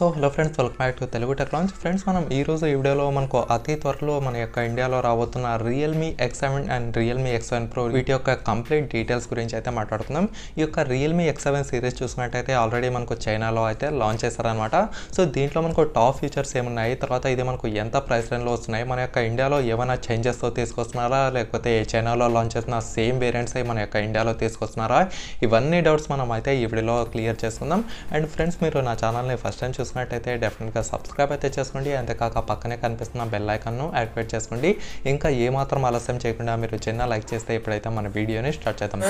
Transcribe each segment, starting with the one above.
so hello friends welcome back to Telugu tech launch friends మనం ఈరోజు ఈ వీడియోలో మనకు అతి త్వరలో మన యొక్క ఇండియాలో రాబోతున్న Realme X seven and Realme X seven pro వీటి యొక్క కంప్లీట్ డీటెయిల్స్ గురించి అయితే మాట్లాడుకుందాం ఈ యొక్క రియల్మీ ఎక్స్ సెవెన్ సిరీస్ చూసినట్టయితే ఆల్రెడీ మనకు చైనాలో అయితే లాంచ్ చేశారనమాట సో దీంట్లో మనకు టాప్ ఫీచర్స్ ఏమున్నాయి తర్వాత ఇది మనకు ఎంత ప్రైస్ రేంజ్లో వస్తున్నాయి మన యొక్క ఇండియాలో ఏమైనా చేంజెస్తో తీసుకొస్తున్నారా లేకపోతే చైనాలో లాంచ్ చేసిన సేమ్ వేరియంట్స్ మన యొక్క ఇండియాలో తీసుకొస్తున్నారా ఇవన్నీ డౌట్స్ మనం అయితే ఈ వీడియోలో క్లియర్ చేసుకుందాం అండ్ ఫ్రెండ్స్ మీరు నా ఛానల్ని ఫస్ట్ టైం చూసి చూసినట్టయితే డెఫినెట్గా సబ్స్క్రైబ్ అయితే చేసుకోండి అంతేకాక పక్కనే కనిపిస్తున్న బెల్ యాక్టివేట్ చేసుకోండి ఇంకా ఏమాత్రం ఆలస్యం చేయకుండా మీరు చిన్న లైక్ చేస్తే ఇప్పుడైతే మన వీడియోని స్టార్ట్ చేద్దాం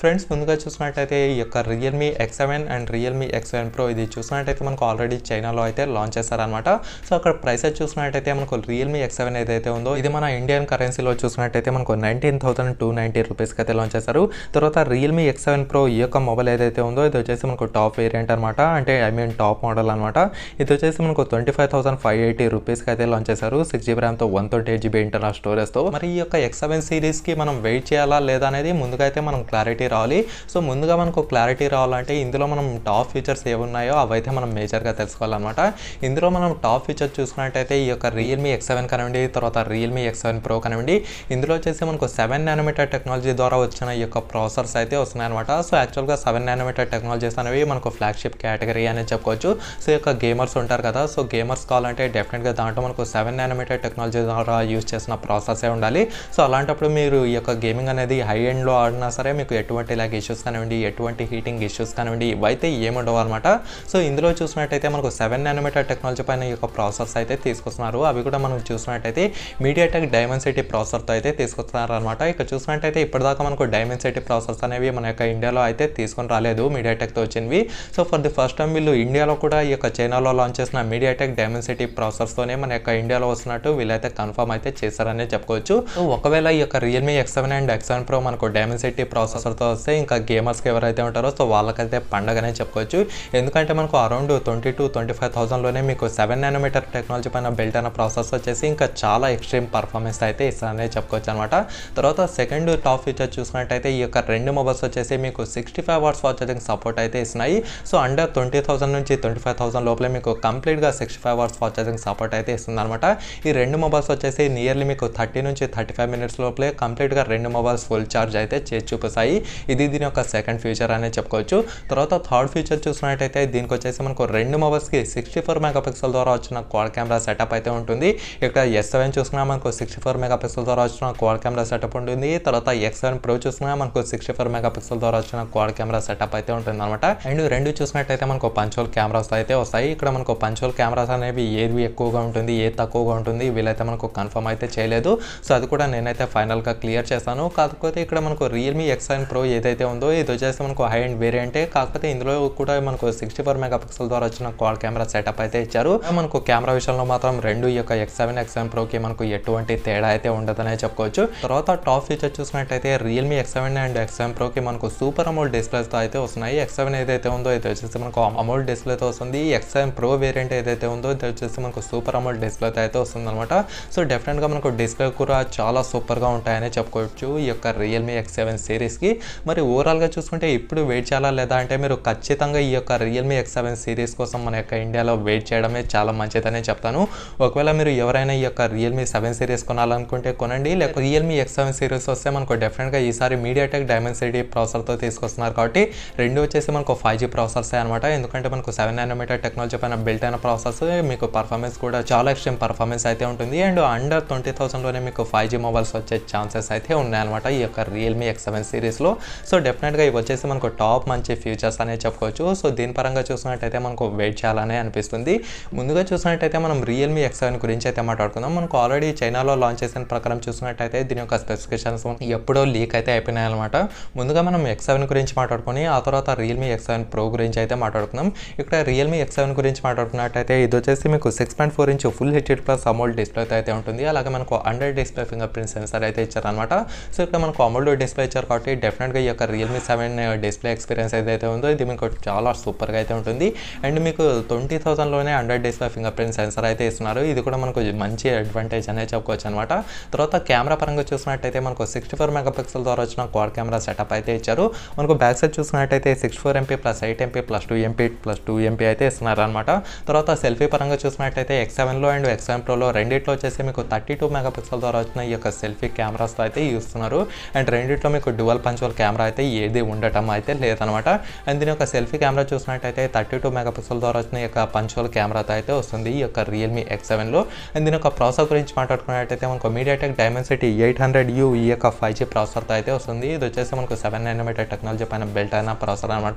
ఫ్రెండ్స్ ముందుగా చూసినట్టయితే ఈ యొక్క Realme X seven and Realme X seven pro ఇది చూసినట్టయితే మనకు ఆల్రెడీ చైనాలో అయితే లాంచ్ చేస్తారనమాట సో అక్కడ ప్రైస్ చూసినట్టయితే మనకు రియల్మీ ఎక్స్ సెవెన్ ఏదైతే ఉందో ఇది మన ఇండియన్ కరెన్సీలో చూసినట్టయితే మనకు నైన్టీన్ థౌసండ్ టూ నైంటీ రూపీస్కి అయితే లాంచ్ చేశారు తర్వాత రియల్మీ ఎక్స్ సెవెన్ ప్రో ఈ యొక్క మొబైల్ ఏదైతే ఉందో ఇది వచ్చేసి మనకు టాప్ వేరియంట్ అనమాట అంటే ఐ మీన్ టాప్ మోడల్ అనమాట ఇది వచ్చేసి మనకు twenty five thousand five eighty రూపీస్కి అయితే లాంచ్ చేశారు సిక్స్ జీబీ ర్యామ్తో one twenty eight GB internal స్టోరేజ్తో మరి ఈ యొక్క ఎక్స్ సెవెన్ సిరీస్కి మనం వెయిట్ చేయాలా లేదా అనేది ముందుగా అయితే మనం క్లారిటీ రావాలి సో ముందుగా మనకు క్లారిటీ రావాలంటే ఇందులో మనం టాప్ ఫీచర్స్ ఏమున్నాయో అవైతే మనం మేజర్గా తెలుసుకోవాలన్నమాట ఇందులో మనం టాప్ ఫీచర్ చూసుకున్నట్టయితే ఈ యొక్క రియల్మీ ఎక్స్ సెవెన్ కనివ్వండి తర్వాత రియల్మీ ఎక్స్ సెవెన్ ప్రో కనివ్వండి ఇందులో వచ్చేసి మనకు సెవెన్ నానోమీటర్ టెక్నాలజీ ద్వారా వచ్చిన ఈ యొక్క ప్రాసెస్ అయితే వస్తున్నాయన్నమాట సో యాక్చువల్గా సెవెన్ నానోమీటర్ టెక్నాలజీస్ అనేవి మనకు ఫ్లాగ్షిప్ కేటగిరీ అని చెప్పుకోవచ్చు సో యొక్క గేమర్స్ ఉంటారు కదా సో గేమర్స్ కావాలంటే డెఫినెట్గా దాంట్లో మనకు సెవెన్ నానోమీటర్ టెక్నాలజీ ద్వారా యూజ్ చేసిన ప్రాసెస్ ఏ ఉండాలి సో అలాంటప్పుడు మీరు ఈ యొక్క గేమింగ్ అనేది హై ఎండ్లో ఆడినా సరే మీకు ఎటువంటి ఎటువంటి ఇలాగ ఇష్యూస్ కానివ్వండి ఎటువంటి హీటింగ్ ఇష్యూస్ కానివ్వండి ఇవైతే ఏముండవు అనమాట సో ఇందులో చూసినట్టయితే మనకు సెవెన్ నానోమీటర్ టెక్నాలజీ పైన ఈ యొక్క ప్రాసెస్ అయితే తీసుకొస్తున్నారు అవి కూడా మనం చూసినట్టయితే మీడియాటెక్ డైమండ్ సిటీ ప్రాసెస్తో అయితే తీసుకొస్తున్నారు అనమాట ఇక్కడ చూసినట్టయితే ఇప్పటిదాకా మనకు డైమండ్ సిటీ ప్రాసెస్ అనేవి మన యొక్క ఇండియాలో అయితే తీసుకొని రాలేదు టెక్తో వచ్చినవి so for the first time వీళ్ళు ఇండియాలో కూడా ఈ యొక్క చైనాలో లాంచ్ చేసిన మీడియాటెక్ డైమండ్ సిటీ ప్రాసెస్తోనే మన యొక్క ఇండియాలో వస్తున్నట్టు వీళ్ళైతే కన్ఫర్మ్ అయితే చేశారనే చెప్పుకోవచ్చు ఒకవేళ ఈ యొక్క Realme X seven and X seven pro మనకు డైమండ్ సిటీ ప్రాసెసర్తో వస్తే ఇంకా గేమర్స్కి ఎవరైతే ఉంటారో సో వాళ్ళకైతే పండగనే చెప్పుకోవచ్చు ఎందుకంటే మనకు around twenty two twenty five థౌసండ్లోనే మీకు సెవెన్ నానోమీటర్ టెక్నాలజీ పైన బిల్ట్ అయిన ప్రాసెస్ వచ్చేసి ఇంకా చాలా ఎక్స్ట్రీమ్ పర్ఫార్మెన్స్ అయితే ఇస్తారని చెప్పుకోవచ్చు అనమాట తర్వాత సెకండ్ టాప్ ఫీచర్ చూసుకున్నట్టయితే ఈ యొక్క రెండు మొబైల్స్ వచ్చేసి మీకు sixty five watts watch charging support అయితే ఇస్తున్నాయి సో అండర్ ట్వంటీ థౌసండ్ నుంచి ట్వంటీ ఫైవ్ థౌసండ్ లోపలే మీకు కంప్లీట్గా sixty five watts watch charging support అయితే ఇస్తుంది అనమాట ఈ రెండు మొబైల్స్ వచ్చేసి నియర్లీ మీకు థర్టీ నుంచి థర్టీ ఫైవ్ మినిట్స్ లోపలే కంప్లీట్గా రెండు మొబైల్స్ ఫుల్ ఛార్జ్ అయితే చేసి చూపిస్తాయి ఇది దీని యొక్క సెకండ్ ఫీచర్ అనేది చెప్పుకోవచ్చు తర్వాత థర్డ్ ఫీచర్ చూసినట్టయితే దీనికి వచ్చేసి మనకు రెండు మొబైల్స్కి సిక్స్టీ ఫోర్ మెగాపిక్సెల్ ద్వారా వచ్చిన క్వాడ్ కెమెరా సెటప్ అయితే ఉంటుంది ఇక్కడ ఎస్ సెవెన్ చూసినా మనకు సిక్స్టీ ఫోర్ మెగాపిక్సెల్ ద్వారా వచ్చిన క్వాడ్ కెమెరా సెటప్ ఉంటుంది తర్వాత ఎక్స్ సెవెన్ ప్రో చూసినా మనకు సిక్స్టీ ఫోర్ మెగాపిక్సెల్ ద్వారా వచ్చిన క్వాడ్ కెమెరా సెటప్ అయితే ఉంటుంది అనమాట అండ్ రెండు చూసినట్టయితే మనకు పంచోల్ కెమెరాస్ అయితే వస్తాయి ఇక్కడ మనకు పంచోల్ కెమెరాస్ అనేవి ఏది ఎక్కువగా ఉంటుంది ఏది తక్కువగా ఉంటుంది వీలైతే మనకు కన్ఫర్మ్ అయితే చేయలేదు సో అది కూడా నేనైతే ఫైనల్గా క్లియర్ చేస్తాను కాకపోతే ఇక్కడ మనకు రియల్మీ ఎక్స్ సెవెన్ ప్రో ఏదైతే ఉందో ఇది వచ్చేసి మనకు హై అండ్ వేరియంటే కాకపోతే ఇందులో కూడా మనకు సిక్స్టీ ఫోర్ మెగా పిక్సెల్ ద్వారా వచ్చిన క్వాల్ కెమెరా సెటప్ అయితే ఇచ్చారు మనకు కెమెరా విషయంలో మాత్రం రెండు యొక్క ఎక్స్ సెవెన్ ఎక్స్ సెవెన్ ప్రోకి మనకు ఎటువంటి తేడా అయితే ఉండదనే చెప్పుకోవచ్చు తర్వాత టాప్ ఫీచర్ చూసినట్టయితే Realme X seven and X seven ప్రోకి మనకు సూపర్ అమోల్ డిస్ప్లేస్తో అయితే వస్తున్నాయి ఎక్స్ సెవెన్ ఏదైతే ఉందో ఇది వచ్చేసి మనకు అమోల్ డిస్ప్లేతో వస్తుంది ఎక్స్ సెవెన్ ప్రో వేరియంట్ ఏదైతే ఉందో ఇది వచ్చేసి మనకు సూపర్ అమోల్ డిస్ప్లేతో అయితే వస్తుంది అనమాట సో డెఫినెట్గా మనకు డిస్ప్లే కూడా చాలా సూపర్గా ఉంటాయని చెప్పుకోవచ్చు ఈ యొక్క రియల్మీ ఎక్స్ సెవెన్ సిరీస్కి మరి ఓవరాల్గా చూసుకుంటే ఇప్పుడు వెయిట్ చేయాలా లేదా అంటే మీరు ఖచ్చితంగా ఈ యొక్క రియల్మీ ఎక్స్ సెవెన్ సిరీస్ కోసం మన యొక్క ఇండియాలో వెయిట్ చేయడమే చాలా మంచిదనే చెప్తాను ఒకవేళ మీరు ఎవరైనా ఈ యొక్క రియల్మీ సెవెన్ సిరీస్ కొనాలనుకుంటే కొనండి లేకపోతే రియల్మీ ఎక్స్ సెవెన్ సిరీస్ వస్తే మనకు డెఫినెట్గా ఈసారి మీడియాటెక్ డైమండ్ సిటీ ప్రాసెసర్తో తీసుకొస్తున్నారు కాబట్టి రెండు వచ్చేసి మనకు ఫైవ్ జీ ప్రాసెసర్స్ అనమాట ఎందుకంటే మనకు సెవెన్ నైనోమీటర్ టెక్నాలజీ పైన బిల్ట్ అయిన ప్రాసెస్ మీకు పర్ఫార్మెన్స్ కూడా చాలా ఎక్స్ట్రీమ్ పర్ఫార్మెన్స్ అయితే ఉంటుంది అండ్ అండర్ ట్వంటీ థౌసండ్లోనే మీకు ఫైవ్ జీ మొబైల్స్ వచ్చే ఛాన్సెస్ అయితే ఉన్నాయన్నమాట ఈ యొక్క రియల్మీ ఎక్స్ సెవెన్ సిరీస్లో సో డెఫినెట్గా ఇవి వచ్చేసి మనకు టాప్ మంచి ఫ్యూచర్స్ అనేది చెప్పుకోవచ్చు సో దీని పరంగా చూసినట్టయితే మనకు వెయిట్ చేయాలనే అనిపిస్తుంది ముందుగా చూసినట్టయితే మనం రియల్మీ ఎక్స్ సెవెన్ గురించి అయితే మాట్లాడుకుందాం మనకు ఆల్రెడీ చైనాలో లాంచ్ చేసిన ప్రకారం చూసినట్టయితే దీని యొక్క స్పెసిఫికేషన్స్ ఎప్పుడో లీక్ అయితే అయిపోయినాయి అనమాట ముందుగా మనం ఎక్స్ సెవెన్ గురించి మాట్లాడుకుని ఆ తర్వాత రియల్మీ ఎక్స్ సెవెన్ ప్రో గురించి అయితే మాట్లాడుకుందాం ఇక్కడ రియల్మీ ఎక్స్ సెవెన్ గురించి మాట్లాడుకున్నట్టయితే ఇది వచ్చేసి మీకు six point four inch full HD plus AMOLED display అయితే ఉంటుంది అలాగే మనకు under display fingerprint sensor అయితే ఇచ్చారనమాట సో ఇక్కడ మనకు అమౌల్ డిస్ప్లే ఇచ్చారు కాబట్టి డెఫినెట్గా ఈ యొక్క రియల్మీ సెవెన్ డిస్ప్లే ఎక్స్పీరియన్స్ ఏదైతే ఉందో ఇది మీకు చాలా సూపర్గా అయితే ఉంటుంది అండ్ మీకు ట్వంటీ థౌసండ్లోనే hundred display fingerprint sensor అయితే ఇస్తున్నారు ఇది కూడా మనకు మంచి అడ్వాంటేజ్ అనే చెప్పుకోవచ్చు అనమాట తర్వాత కెమెరా పరంగా చూసినట్టయితే మనకు సిక్స్టీ ఫోర్ మెగాపిక్సెల్ ద్వారా వచ్చిన క్వాడ్ కెమెరా సెటప్ అయితే ఇచ్చారు మనకు బ్యాక్ సైడ్ చూసినట్టయితే sixty four MP plus eight MP plus two MP plus two MP అయితే ఇస్తున్నారు అనమాట తర్వాత సెల్ఫీ పరంగా చూసినట్టయితే ఎక్స్ సెవెన్లో అండ్ ఎక్స్ సెవెన్ ప్రోలో రెండిట్లో వచ్చేసి మీకు థర్టీ టూ పిక్సెల్ ద్వారా వచ్చిన ఈ యొక్క సెల్ఫీ కెమెరాస్ అయితే ఇస్తున్నారు అండ్ రెండిట్లో మీకు డువల్ పంచువల్ కెమెరా అయితే ఏది ఉండటం అయితే లేదనమాట అండ్ దీని యొక్క సెల్ఫీ కెమెరా చూసినట్టయితే థర్టీ టూ మెగా పిక్సెల్ ద్వారా వచ్చిన యొక్క పంచోల్ కెమెరాతో అయితే వస్తుంది ఈ యొక్క రియల్మీ ఎక్స్ సెవెన్లో అండ్ దీని యొక్క ప్రాసెసర్ గురించి మాట్లాడుకున్నట్టయితే మనకు MediaTek Dimensity eight hundred U ఈ యొక్క ఫైవ్ జీ ప్రాసెసర్తో అయితే వస్తుంది ఇది వచ్చేసి మనకు సెవెన్ నైనోమీటర్ టెక్నాలజీ పైన బెల్ట్ అయిన ప్రాసెసర్ అనమాట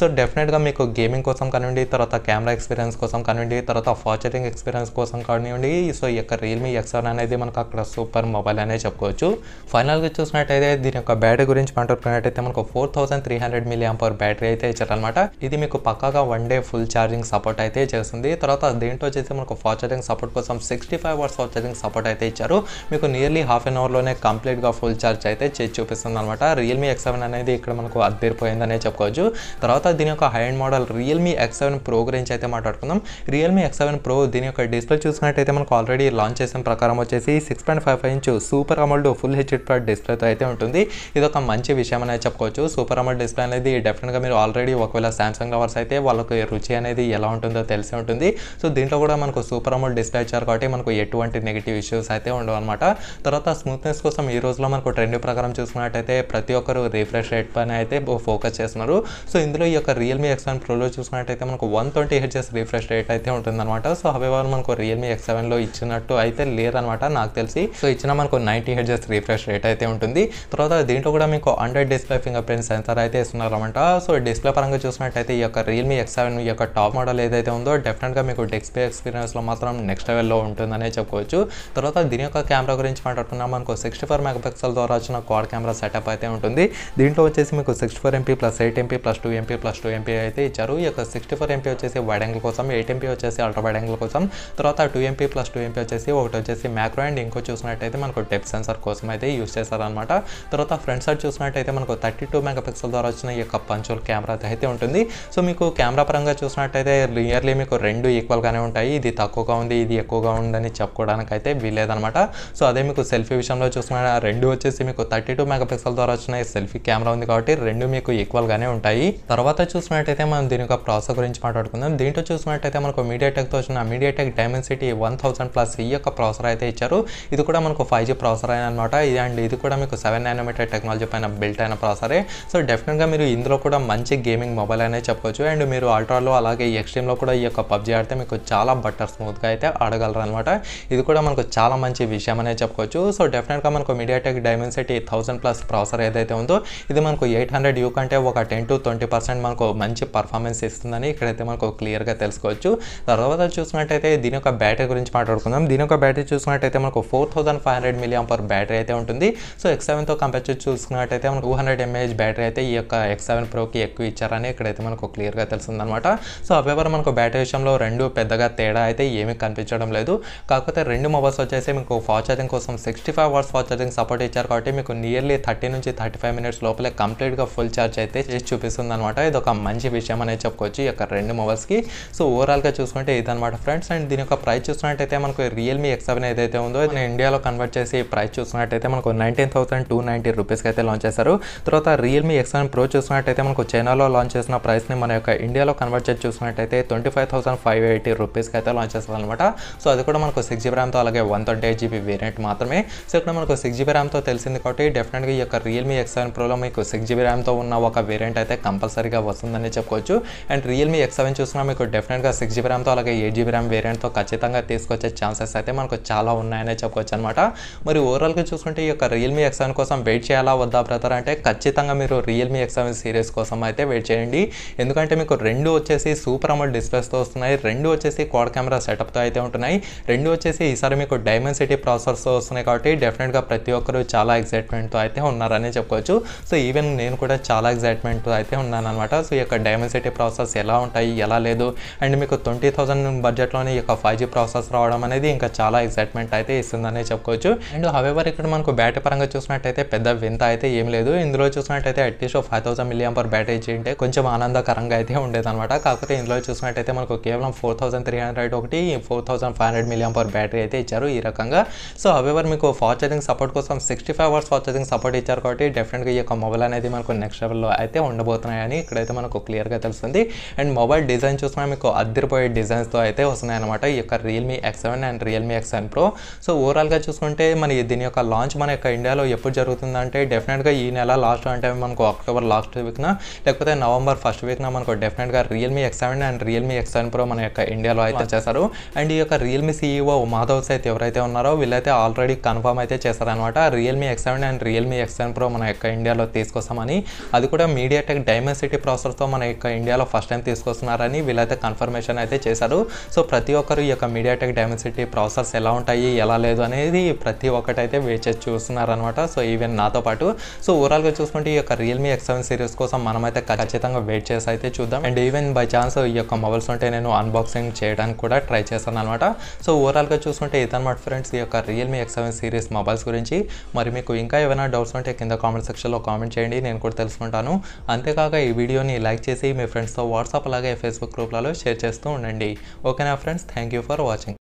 సో డెఫినెట్గా మీకు గేమింగ్ కోసం కానివ్వండి తర్వాత కెమెరా ఎక్స్పీరియన్స్ కోసం కానివ్వండి తర్వాత ఫార్చరింగ్ ఎక్స్పీరియన్స్ కోసం కానివ్వండి సో ఈ యొక్క రియల్మీ ఎక్స్ అనేది మనకు అక్కడ సూపర్ మొబైల్ అనే చెప్పుకోవచ్చు ఫైనల్గా చూసినట్టయితే దీని యొక్క బ్యాటరీ గురించి మాట్లాడుకుంటే చెప్పుకున్నట్టయితే మనకు four thousand three hundred milliampere battery అయితే ఇచ్చారనమాట ఇది మీకు పక్కాగా one day full charging support అయితే చేస్తుంది తర్వాత దీంట్లో వచ్చేసి మనకు ఫాస్ట్ ఛార్జింగ్ సపోర్ట్ కోసం sixty five hours fast charging support అయితే ఇచ్చారు మీకు నియర్లీ హాఫ్ అన్ అవర్లోనే కంప్లీట్గా ఫుల్ ఛార్జ్ అయితే చేసి చూపిస్తుంది అనమాట రియల్మీ ఎక్స్ సెవెన్ అనేది ఇక్కడ మనకు అద్దరిపోయిందనే చెప్పుకోవచ్చు తర్వాత దీని యొక్క high end model Realme X seven pro గురించి అయితే మాట్లాడుకుందాం రియల్మీ ఎక్స్ సెవెన్ ప్రో దీని యొక్క డిస్ప్లే చూసినట్టయితే మనకు ఆల్రెడీ లాంచ్ చేసిన ప్రకారం వచ్చేసి six point five five inch super AMOLED full HD డిస్ప్లేతో అయితే ఉంటుంది ఇది ఒక మంచి విషయం విషయం అనేది చెప్పుకోవచ్చు సూపర్ అమౌంట్ డిస్ప్లే అనేది డెఫినెట్గా మీరు ఆల్రెడీ ఒకవేళ శాంసంగ్ లవర్స్ అయితే వాళ్ళకి రుచి అనేది ఎలా ఉంటుందో తెలిసి ఉంటుంది సో దీంట్లో కూడా మనకు సూపర్ అమౌంట్ డిస్ప్లే ఇచ్చారు కాబట్టి మనకు ఎటువంటి నెగిటివ్ ఇష్యూస్ అయితే ఉండవు అనమాట తర్వాత స్మూత్నెస్ కోసం ఈ రోజులో మనకు ట్రెండ్ ప్రకారం చూసుకున్నట్టయితే ప్రతి ఒక్కరు రిఫ్రెష్ రేట్ పైన అయితే ఫోకస్ చేస్తున్నారు సో ఇందులో ఈ యొక్క రియల్మీ ఎక్స్ సెవెన్ ప్రోలో చూసుకున్నట్టయితే మనకు వన్ ట్వంటీ హెచ్ఎస్ రిఫ్రెష్ రేట్ అయితే ఉంటుందన్నమాట సో వారు మనకు రియల్మీ ఎక్స్ సెవెన్లో ఇచ్చినట్టు అయితే లేదనమాట నాకు తెలిసి సో ఇచ్చిన మనకు నైంటీ హెచ్ఎస్ రిఫ్రెష్ రేట్ అయితే ఉంటుంది తర్వాత దీంట్లో కూడా మీకు hundred target display fingerprint sensor అయితే ఇస్తున్నారన్నమాట సో డిస్ప్లే పరంగా చూసినట్టయితే ఈ యొక్క రియల్మీ ఎక్స్ సెవెన్ ఈ యొక్క టాప్ మోడల్ ఏదైతే ఉందో డెఫినెట్గా మీకు డిస్ప్లే ఎక్స్పీరియన్స్లో మాత్రం నెక్స్ట్ లెవెల్లో ఉంటుందనే చెప్పుకోవచ్చు తర్వాత దీని యొక్క కెమెరా గురించి మాట్లాడుతున్నాం మనకు సిక్స్టీ ఫోర్ మెగాపిక్సల్ ద్వారా వచ్చిన క్వాడ్ కెమెరా సెటప్ అయితే ఉంటుంది దీంట్లో వచ్చేసి మీకు sixty four MP plus eight MP plus two MP plus two MP అయితే ఇచ్చారు ఈ యొక్క సిక్స్టీ ఫోర్ ఎంపీ వచ్చేసి వైడ్ యాంగిల్ కోసం ఎయిట్ ఎంపీ వచ్చేసి అల్ట్రా వైడ్ యాంగిల్ కోసం తర్వాత two MP plus two MP వచ్చేసి ఒకటి వచ్చేసి మ్యాక్రో అండ్ ఇంకో చూసినట్టయితే మనకు డెప్ సెన్సార్ కోసం అయితే యూస్ చేశారనమాట తర్వాత ఫ్రంట్ సైడ్ చూసినట్టయితే అయితే మనకు థర్టీ టూ మెగా పిక్సెల్ ద్వారా వచ్చిన ఈ యొక్క పంచోల్ కెమెరా అయితే ఉంటుంది సో మీకు కెమెరా పరంగా చూసినట్టయితే నియర్లీ మీకు రెండు ఈక్వల్గానే ఉంటాయి ఇది తక్కువగా ఉంది ఇది ఎక్కువగా ఉందని చెప్పుకోవడానికి అయితే వీలేదనమాట సో అదే మీకు సెల్ఫీ విషయంలో చూసిన రెండు వచ్చేసి మీకు థర్టీ టూ మెగా పిక్సెల్ ద్వారా వచ్చిన సెల్ఫీ కెమెరా ఉంది కాబట్టి రెండు మీకు ఈక్వల్గానే ఉంటాయి తర్వాత చూసినట్టయితే మనం దీని యొక్క ప్రాసెస్ గురించి మాట్లాడుకుందాం దీంట్లో చూసినట్టయితే మనకు మీడియాటెక్తో వచ్చిన MediaTek city one thousand plus ఈ యొక్క ప్రాసెసర్ అయితే ఇచ్చారు ఇది కూడా మనకు ఫైవ్ జీ ప్రాసెసర్ అనమాట అండ్ ఇది కూడా మీకు సెవెన్ మీటర్ టెక్నాలజీ పైన బిల్ట్ హీట్ అయిన ప్రాసరే సో డెఫినెట్గా మీరు ఇందులో కూడా మంచి గేమింగ్ మొబైల్ అనే చెప్పవచ్చు అండ్ మీరు అల్ట్రాలో అలాగే ఎక్స్ట్రీమ్లో కూడా ఈ యొక్క పబ్జీ ఆడితే మీకు చాలా బట్టర్ స్మూత్గా అయితే ఆడగలరు అనమాట ఇది కూడా మనకు చాలా మంచి విషయం అనే చెప్పుకోవచ్చు సో డెఫినెట్గా మనకు tech diamond set thousand plus processor ఏదైతే ఉందో ఇది మనకు ఎయిట్ హండ్రెడ్ యూ కంటే ఒక టెన్ టు ట్వంటీ పర్సెంట్ మనకు మంచి పర్ఫార్మెన్స్ ఇస్తుందని ఇక్కడైతే మనకు క్లియర్గా తెలుసుకోవచ్చు తర్వాత చూసినట్టయితే దీని యొక్క బ్యాటరీ గురించి మాట్లాడుకుందాం దీని యొక్క బ్యాటరీ చూసినట్టయితే మనకు four thousand five hundred milliampere battery అయితే ఉంటుంది సో ఎక్స్ సెవెన్తో కంపేర్ చేసి చూసుకున్నట్టయితే మనకు టూ హండ్రెడ్ ఎంఏహెచ్ బ్యాటరీ అయితే ఈ యొక్క ఎక్స్ సెవెన్ ప్రోకి ఎక్కువ ఇచ్చారని ఇక్కడైతే మనకు క్లియర్గా తెలిసిందనమాట సో అవేవర్ మనకు బ్యాటరీ విషయంలో రెండు పెద్దగా తేడా అయితే ఏమీ కనిపించడం లేదు కాకపోతే రెండు మొబైల్స్ వచ్చేసి మీకు ఫాస్ట్ ఛార్జింగ్ కోసం sixty five watts fast charging support ఇచ్చారు కాబట్టి మీకు నియర్లీ థర్టీ నుంచి థర్టీ ఫైవ్ మినిట్స్ లోపలే కంప్లీట్గా ఫుల్ ఛార్జ్ అయితే చేసి చూపిస్తుంది అనమాట ఇది ఒక మంచి విషయం అనేది చెప్పుకోవచ్చు ఈ యొక్క రెండు మొబైల్స్కి సో ఓవరాల్గా చూసుకుంటే ఇదనమాట ఫ్రెండ్స్ అండ్ దీని యొక్క ప్రైస్ చూసినట్టయితే మనకు రియల్మీ ఎక్స్ సెవెన్ ఏదైతే ఉందో నేను ఇండియాలో కన్వర్ట్ చేసి ప్రైస్ చూసినట్టయితే మనకు నైన్టీన్ థౌసండ్ టూ నైంటీ రూపీస్కి అయితే లాంచ్ చేశారు తర్వాత రియల్మీ ఎక్స్ వన్ ప్రో చూసుకున్నట్టయితే మనకు చైనాలో లాంచ్ చేసిన ప్రైస్ని మన యొక్క ఇండియాలో కన్వర్ట్ చేసి చూసుకున్నట్టయితే twenty five thousand five eighty రూపీస్కి అయితే లాంచ్ అనమాట సో అది కూడా మనకు సిక్స్ జీబీ ర్యామ్తో అలాగే one thirty eight GB variant మాత్రమే సో ఇక్కడ మనకు సిక్స్ జీబీ ర్యామ్తో తెలిసింది కాబట్టి డెఫినెట్గా ఈ యొక్క రియల్మీ ఎక్స్ సెవెన్ ప్రోలో మీకు సిక్స్ జీబీ ర్యామ్తో ఉన్న ఒక వేరియంట్ అయితే కంపల్సరీగా వస్తుందని చెప్పుకోవచ్చు అండ్ రియల్మీ ఎక్స్ సెవెన్ చూసినా మీకు డెఫినెట్గా సిక్స్ జీబీ ర్యామ్తో అలాగే ఎయిట్ జీబీ ర్యామ్ వేరియంట్తో ఖచ్చితంగా తీసుకొచ్చే ఛాన్సెస్ అయితే మనకు చాలా ఉన్నాయనే చెప్పుకోవచ్చు అనమాట మరి ఓవరాల్గా చూసుకుంటే ఈ యొక్క రియల్మీ ఎక్స్ సెవెన్ కోసం వెయిట్ చేయాలా వద్దా బ్రదర్ అంటే ఖచ్చితంగా మీరు రియల్మీ ఎక్స్ సెవెన్ సిరీస్ కోసం అయితే వెయిట్ చేయండి ఎందుకంటే మీకు రెండు వచ్చేసి సూపర్ అమౌంట్ డిస్ప్లేస్తో వస్తున్నాయి రెండు వచ్చేసి కోడ్ కెమెరా సెటప్తో అయితే ఉంటున్నాయి రెండు వచ్చేసి ఈసారి మీకు డైమండ్ సిటీ ప్రాసెసర్స్తో వస్తున్నాయి కాబట్టి డెఫినెట్గా ప్రతి ఒక్కరు చాలా ఎక్సైట్మెంట్తో అయితే ఉన్నారని చెప్పుకోవచ్చు సో ఈవెన్ నేను కూడా చాలా ఎక్సైట్మెంట్తో అయితే ఉన్నాను అనమాట సో ఈ యొక్క డైమండ్ సిటీ ప్రాసెస్ ఎలా ఉంటాయి ఎలా లేదు అండ్ మీకు ట్వంటీ థౌసండ్ బడ్జెట్లోనే ఈ యొక్క ఫైవ్ జీ ప్రాసెస్ రావడం అనేది ఇంకా చాలా ఎక్సైట్మెంట్ అయితే ఇస్తుందనే చెప్పుకోవచ్చు అండ్ హవెవర్ ఇక్కడ మనకు బ్యాటరీ పరంగా చూసినట్టయితే పెద్ద వింత అయితే ఏం లేదు లేదు ఇందులో చూసినట్టయితే at least five thousand milliampere battery ఇచ్చి కొంచెం ఆనందకరంగా అయితే ఉండేదన్నమాట కాకపోతే ఇందులో చూసినట్టయితే మనకు కేవలం ఫోర్ థౌసండ్ త్రీ హండ్రెడ్ ఒకటి four thousand five hundred milliampere battery అయితే ఇచ్చారు ఈ రకంగా సో అవేవర్ మీకు ఫాస్ట్ ఛార్జింగ్ సపోర్ట్ కోసం sixty five hours fast charging support ఇచ్చారు కాబట్టి డెఫినెట్గా ఈ యొక్క మొబైల్ అనేది మనకు నెక్స్ట్ లెవెల్లో అయితే ఉండబోతున్నాయని ఇక్కడైతే మనకు క్లియర్గా తెలుస్తుంది అండ్ మొబైల్ డిజైన్ చూసినా మీకు అద్దరిపోయే డిజైన్స్తో అయితే వస్తున్నాయన్నమాట ఈ యొక్క Realme X seven and Realme X seven pro so ఓవరాల్గా చూసుకుంటే మన దీని యొక్క లాంచ్ మన యొక్క ఇండియాలో ఎప్పుడు జరుగుతుందంటే డెఫినెట్గా ఈ నెల లాస్ట్ అంటే మనకు అక్టోబర్ లాస్ట్ వీక్న లేకపోతే నవంబర్ ఫస్ట్ వీక్న మనకు డెఫినెట్గా Realme X seven and Realme X seven pro మన యొక్క ఇండియాలో అయితే చేశారు అండ్ ఈ యొక్క రియల్మీ సీఈఓ మాధవ్స్ అయితే ఎవరైతే ఉన్నారో వీళ్ళైతే ఆల్రెడీ కన్ఫర్మ్ అయితే చేశారనమాట Realme X seven and Realme X seven pro మన యొక్క ఇండియాలో తీసుకొస్తామని అది కూడా మీడియాటెక్ డైమండ్ సిటీ ప్రాసెస్తో మన యొక్క ఇండియాలో ఫస్ట్ టైం తీసుకొస్తున్నారని వీళ్ళైతే కన్ఫర్మేషన్ అయితే చేశారు సో ప్రతి ఒక్కరు ఈ యొక్క మీడియాటెక్ డైమండ్ సిటీ ప్రాసెస్ ఎలా ఉంటాయి ఎలా లేదు అనేది ప్రతి ఒక్కటైతే వేచి చూస్తున్నారనమాట సో ఈవెన్ నాతో పాటు సో ఓవరాల్గా చూసుకుంటే ఈ యొక్క రియల్మీ ఎక్స్ సెవెన్ సిరీస్ కోసం మనమైతే ఖచ్చితంగా వెయిట్ చేసి అయితే చూద్దాం అండ్ ఈవెన్ బై ఛాన్స్ ఈ యొక్క మొబైల్స్ ఉంటే నేను అన్బాక్సింగ్ చేయడానికి కూడా ట్రై చేస్తాను అనమాట సో ఓవరాల్గా చూసుకుంటే ఇదన్నమాట ఫ్రెండ్స్ ఈ యొక్క Realme X seven series mobiles గురించి మరి మీకు ఇంకా ఏమైనా డౌట్స్ ఉంటే కింద కామెంట్ సెక్షన్లో కామెంట్ చేయండి నేను కూడా తెలుసుకుంటాను అంతేకాక ఈ వీడియోని లైక్ చేసి మీ ఫ్రెండ్స్తో వాట్సాప్ అలాగే ఫేస్బుక్ గ్రూప్లలో షేర్ చేస్తూ ఉండండి ఓకేనా friends thank you for watching